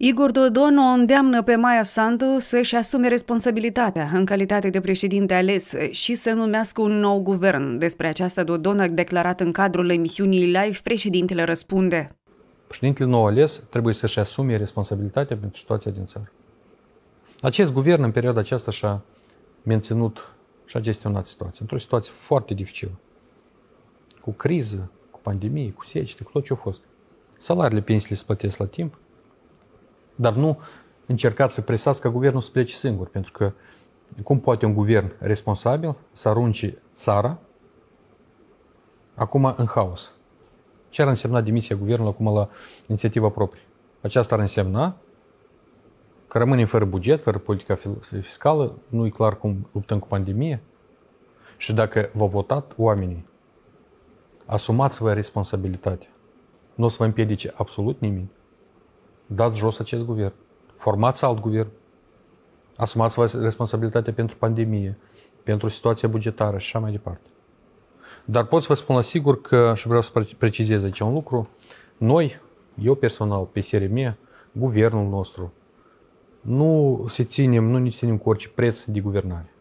Igor Dodon o îndeamnă pe Maia Sandu să-și asume responsabilitatea în calitate de președinte ales și să numească un nou guvern. Despre această Dodon a declarat în cadrul emisiunii live președintele răspunde. Președintele nou ales trebuie să-și asume responsabilitatea pentru situația din țară. Acest guvern în perioada aceasta și-a menținut și a gestionat situația într-o situație foarte dificilă. Cu criză, cu pandemie, cu secete, cu tot ce a fost. Salariile, pensiile se plătesc la timp, dar nu încercați să presați ca guvernul să plece singur, pentru că cum poate un guvern responsabil să arunce țara acum în haos? Ce ar însemna demisia guvernului acum la inițiativa proprie? Aceasta ar însemna că rămânem fără buget, fără politica fiscală, nu e clar cum luptăm cu pandemie. Și dacă vă au votat oamenii, asumați-vă responsabilitatea. Nu o să vă împiedice absolut nimeni dați jos acest guvern, formați alt guvern, asumați responsabilitatea pentru pandemie, pentru situația bugetară și așa mai departe. Dar pot să vă spun la sigur că, și vreau să precizez aici un lucru, noi, eu personal, pe SRM, guvernul nostru, nu se ținem, nu ne ținem cu orice preț de guvernare.